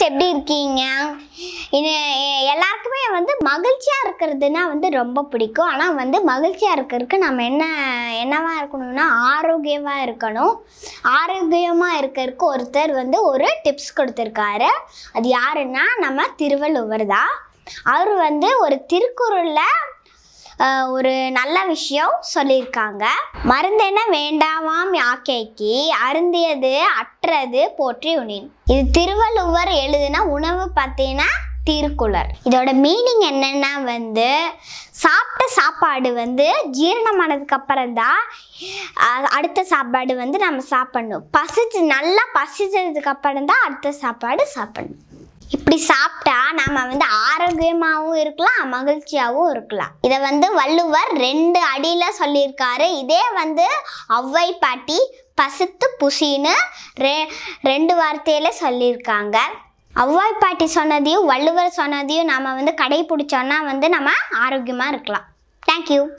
friends எப்படி இருக்கீங்க எல்லாருக்குமே வந்து மகிழ்ச்சியாக இருக்கிறதுனா வந்து ரொம்ப பிடிக்கும் ஆனால் வந்து மகிழ்ச்சியாக இருக்கிறதுக்கு நம்ம என்ன என்னவாக இருக்கணும்னா ஆரோக்கியமாக இருக்கணும் ஆரோக்கியமாக இருக்கிறதுக்கு ஒருத்தர் வந்து ஒரு டிப்ஸ் கொடுத்துருக்காரு அது யாருன்னா நம்ம திருவள்ளுவர் தான் அவர் வந்து ஒரு திருக்குறளில் ஒரு நல்ல விஷயம் சொல்லியிருக்காங்க மருந்தென வேண்டாமாம் யாக்கைக்கு அருந்தியது அற்றது போற்றி உனின் இது திருவள்ளுவர் எழுதுன உணவு பார்த்தீங்கன்னா திருக்குளர் இதோட மீனிங் என்னென்னா வந்து சாப்பிட்ட சாப்பாடு வந்து ஜீரணமானதுக்கு அப்புறம் தான் அடுத்த சாப்பாடு வந்து நம்ம சாப்பிடணும் பசிச்சு நல்லா பசிச்சதுக்கு அப்புறம் தான் அடுத்த சாப்பாடு சாப்பிடணும் இப்படி சாப்பிட்டா நாம் வந்து ஆ ஆரோக்கியமாகவும் இருக்கலாம் மகிழ்ச்சியாகவும் இருக்கலாம் இதை வந்து வள்ளுவர் ரெண்டு அடியில் சொல்லியிருக்காரு இதே வந்து ஒளவை பாட்டி பசுத்து புசின்னு ரெ ரெண்டு வார்த்தையில் சொல்லியிருக்காங்க ஒளவாய் பாட்டி சொன்னதையும் வள்ளுவர் சொன்னதையும் நம்ம வந்து கடைபிடிச்சோன்னா வந்து நம்ம ஆரோக்கியமாக இருக்கலாம் தேங்க்யூ